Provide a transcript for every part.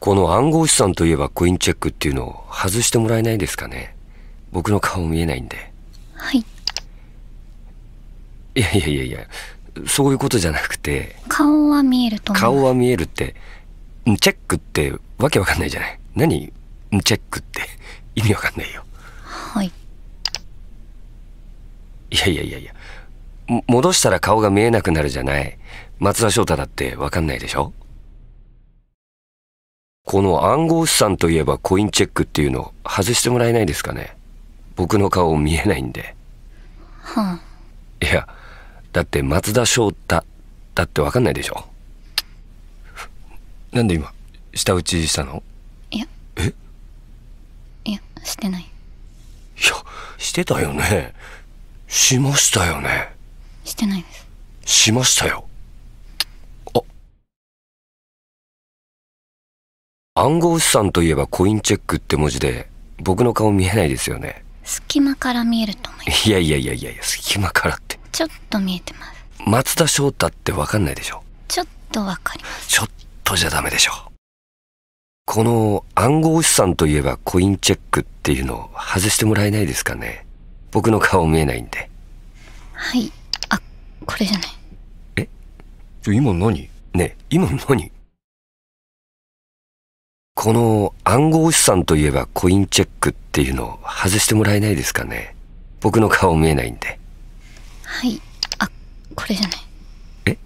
この暗号資産といえばコインチェックっていうのを外してもらえないですかね僕の顔見えないんではいいやいやいやいやそういうことじゃなくて顔は見えると思う顔は見えるってチェックってわけわかんないじゃない何チェックって意味わかんないよはいいやいやいやいや戻したら顔が見えなくなるじゃない松田翔太だってわかんないでしょこの暗号資産といえばコインチェックっていうの外してもらえないですかね僕の顔見えないんで。はあ、いや、だって松田翔太だってわかんないでしょ。なんで今、舌打ちしたのいや。えいや、してない。いや、してたよね。しましたよね。してないです。しましたよ。暗号資産といえばコインチェックって文字で僕の顔見えないですよね隙間から見えると思いますいやいやいやいや隙間からってちょっと見えてます松田翔太ってわかんないでしょちょっとわかりますちょっとじゃダメでしょこの暗号資産といえばコインチェックっていうのを外してもらえないですかね僕の顔見えないんではいあこれじゃないえ今何ね今何この暗号資産といえばコインチェックっていうのを外してもらえないですかね僕の顔見えないんではいあこれじゃないえ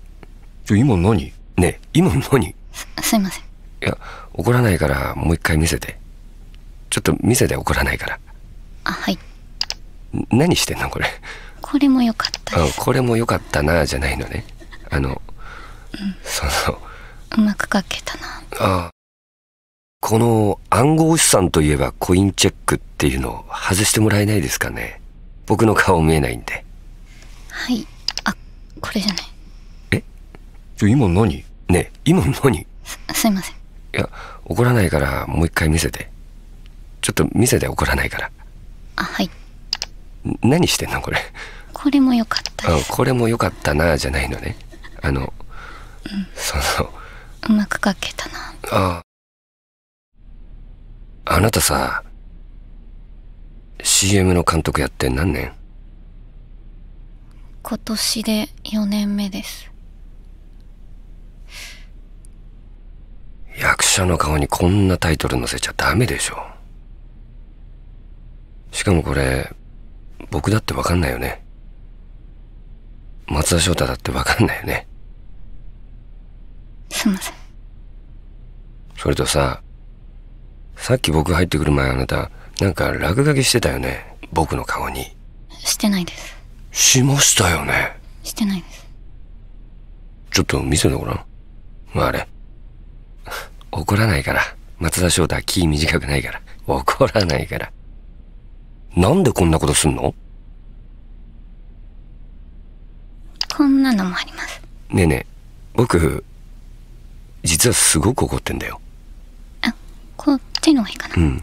今何ね今何すすいませんいや怒らないからもう一回見せてちょっと見せて怒らないからあはい何してんのこれこれも良かったですこれも良かったなじゃないのねあの、うん、そのうまく書けたなああこの暗号資産といえばコインチェックっていうのを外してもらえないですかね僕の顔見えないんではいあこれじゃないえじゃ今何ね今何すすいませんいや怒らないからもう一回見せてちょっと見せて怒らないからあはい何してんのこれこれもよかったですこれもよかったなじゃないのねあの、うん、そのうまく書けたなあああなたさ、CM の監督やって何年今年で4年目です。役者の顔にこんなタイトル載せちゃダメでしょ。しかもこれ、僕だってわかんないよね。松田翔太だってわかんないよね。すいません。それとさ、さっき僕入ってくる前あなた、なんか落書きしてたよね。僕の顔に。してないです。しましたよね。してないです。ちょっと見せてごらん。まあ、あれ。怒らないから。松田翔太、気短くないから。怒らないから。なんでこんなことすんのこんなのもあります。ねえねえ、僕、実はすごく怒ってんだよ。うがいいかな、うん、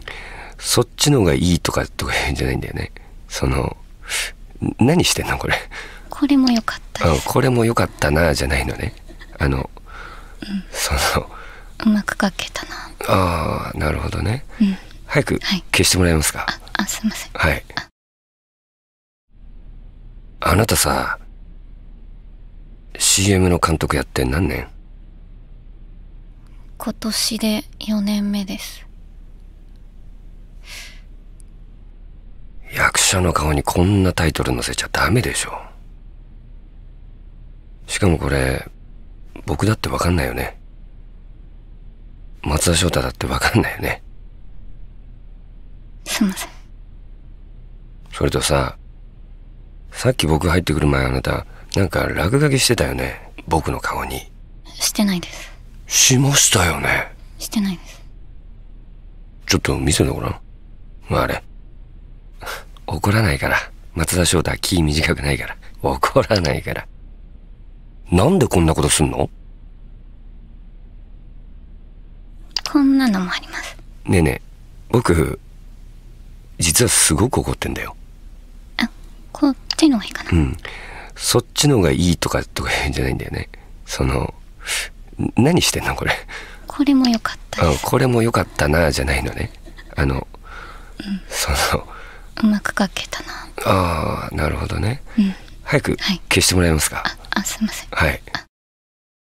そっちのがいいとかとか言うんじゃないんだよねその何してんのこれこれも良かったです、これも良かったなじゃないのねあの、うん、そのうまく書けたなああなるほどね、うん、早く消してもらえますか、はい、ああすいませんはいあなたさ CM の監督やって何年今年で4年目です役者の顔にこんなタイトル載せちゃダメでしょ。しかもこれ、僕だってわかんないよね。松田翔太だってわかんないよね。すいません。それとさ、さっき僕入ってくる前あなた、なんか落書きしてたよね。僕の顔に。してないです。しましたよね。してないです。ちょっと見せてごらん。まあれ。怒らないから。松田翔太、気短くないから。怒らないから。なんでこんなことすんのこんなのもあります。ねえねえ、僕、実はすごく怒ってんだよ。あ、こっちの方がいいかな。うん。そっちの方がいいとかとか言うんじゃないんだよね。その、何してんのこれ。これも良かったです。これも良かったな、じゃないのね。あの、うん、その、うまく書けたなああなるほどね、うん、早く消してもらえますか、はい、ああすいませんはい